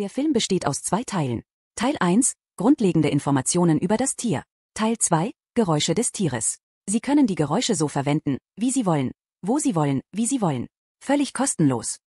Der Film besteht aus zwei Teilen. Teil 1, grundlegende Informationen über das Tier. Teil 2, Geräusche des Tieres. Sie können die Geräusche so verwenden, wie Sie wollen, wo Sie wollen, wie Sie wollen. Völlig kostenlos.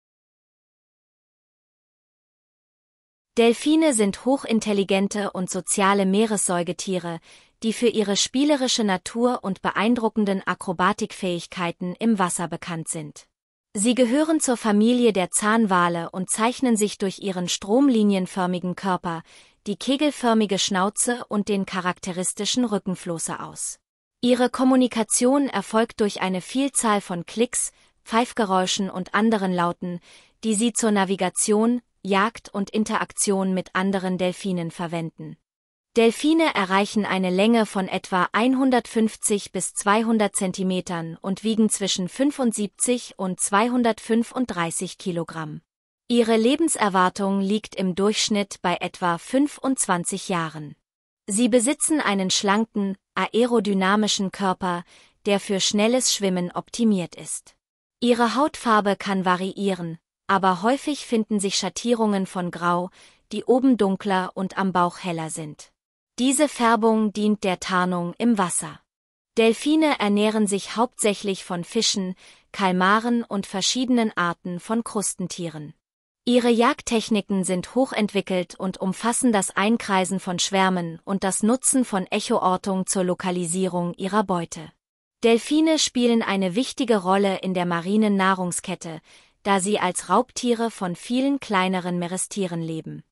Delfine sind hochintelligente und soziale Meeressäugetiere, die für ihre spielerische Natur und beeindruckenden Akrobatikfähigkeiten im Wasser bekannt sind. Sie gehören zur Familie der Zahnwale und zeichnen sich durch ihren stromlinienförmigen Körper, die kegelförmige Schnauze und den charakteristischen Rückenfloße aus. Ihre Kommunikation erfolgt durch eine Vielzahl von Klicks, Pfeifgeräuschen und anderen Lauten, die sie zur Navigation, Jagd und Interaktion mit anderen Delfinen verwenden Delfine erreichen eine Länge von etwa 150 bis 200 Zentimetern und wiegen zwischen 75 und 235 Kilogramm. Ihre Lebenserwartung liegt im Durchschnitt bei etwa 25 Jahren. Sie besitzen einen schlanken, aerodynamischen Körper, der für schnelles Schwimmen optimiert ist. Ihre Hautfarbe kann variieren, aber häufig finden sich Schattierungen von Grau, die oben dunkler und am Bauch heller sind. Diese Färbung dient der Tarnung im Wasser. Delfine ernähren sich hauptsächlich von Fischen, Kalmaren und verschiedenen Arten von Krustentieren. Ihre Jagdtechniken sind hochentwickelt und umfassen das Einkreisen von Schwärmen und das Nutzen von Echoortung zur Lokalisierung ihrer Beute. Delfine spielen eine wichtige Rolle in der marinen Nahrungskette, da sie als Raubtiere von vielen kleineren Meerestieren leben.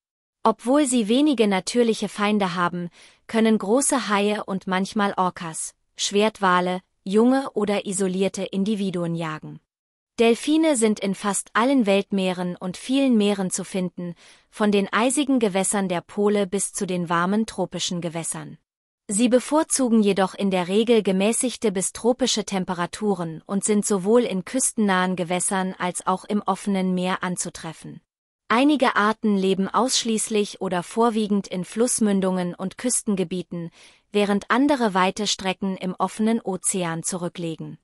Obwohl sie wenige natürliche Feinde haben, können große Haie und manchmal Orcas, Schwertwale, junge oder isolierte Individuen jagen. Delfine sind in fast allen Weltmeeren und vielen Meeren zu finden, von den eisigen Gewässern der Pole bis zu den warmen tropischen Gewässern. Sie bevorzugen jedoch in der Regel gemäßigte bis tropische Temperaturen und sind sowohl in küstennahen Gewässern als auch im offenen Meer anzutreffen. Einige Arten leben ausschließlich oder vorwiegend in Flussmündungen und Küstengebieten, während andere weite Strecken im offenen Ozean zurücklegen.